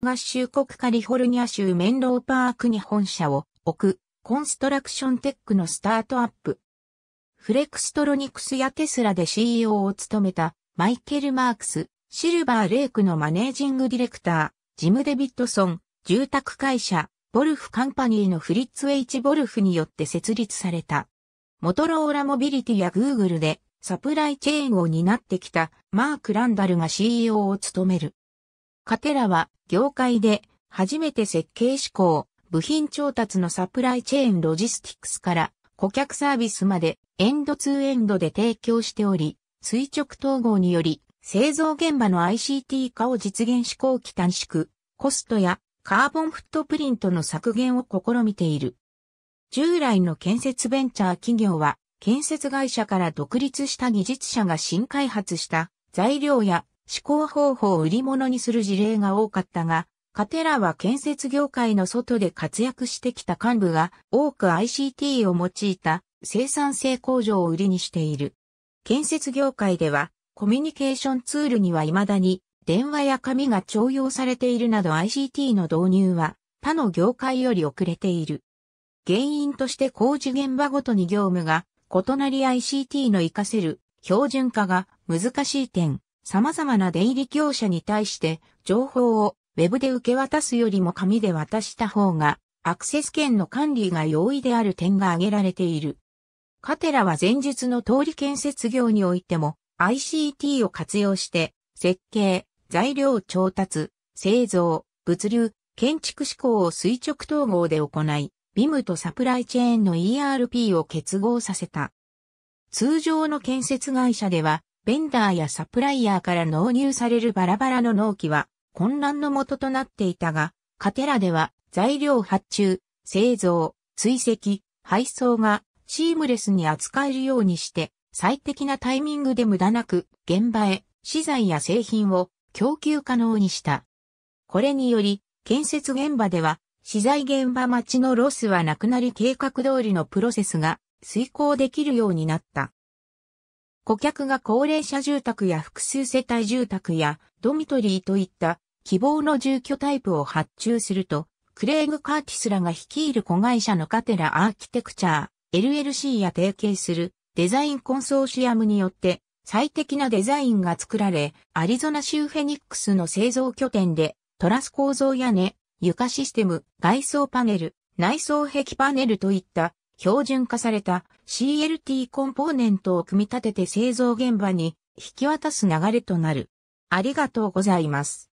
合衆国カリフォルニア州メンローパークに本社を置くコンストラクションテックのスタートアップ。フレクストロニクスやテスラで CEO を務めたマイケル・マークス、シルバー・レイクのマネージングディレクター、ジム・デビッドソン、住宅会社、ボルフ・カンパニーのフリッツ・ェイチ・ボルフによって設立された。モトローラ・モビリティやグーグルでサプライチェーンを担ってきたマーク・ランダルが CEO を務める。カテラは業界で初めて設計志向、部品調達のサプライチェーンロジスティクスから顧客サービスまでエンドツーエンドで提供しており、垂直統合により製造現場の ICT 化を実現志向期短縮、コストやカーボンフットプリントの削減を試みている。従来の建設ベンチャー企業は建設会社から独立した技術者が新開発した材料や思考方法を売り物にする事例が多かったが、カテラは建設業界の外で活躍してきた幹部が多く ICT を用いた生産性向上を売りにしている。建設業界ではコミュニケーションツールには未だに電話や紙が徴用されているなど ICT の導入は他の業界より遅れている。原因として工事現場ごとに業務が異なり ICT の活かせる標準化が難しい点、様々な出入り業者に対して情報をウェブで受け渡すよりも紙で渡した方がアクセス権の管理が容易である点が挙げられている。カテラは前述の通り建設業においても ICT を活用して設計、材料調達、製造、物流、建築志向を垂直統合で行い、ビムとサプライチェーンの ERP を結合させた。通常の建設会社ではベンダーやサプライヤーから納入されるバラバラの納期は混乱の元となっていたが、カテラでは材料発注、製造、追跡、配送がシームレスに扱えるようにして最適なタイミングで無駄なく現場へ資材や製品を供給可能にした。これにより建設現場では資材現場待ちのロスはなくなり計画通りのプロセスが遂行できるようになった。顧客が高齢者住宅や複数世帯住宅やドミトリーといった希望の住居タイプを発注すると、クレイグ・カーティスらが率いる子会社のカテラアーキテクチャー、LLC や提携するデザインコンソーシアムによって最適なデザインが作られ、アリゾナ州フェニックスの製造拠点でトラス構造屋根、床システム、外装パネル、内装壁パネルといった標準化された CLT コンポーネントを組み立てて製造現場に引き渡す流れとなる。ありがとうございます。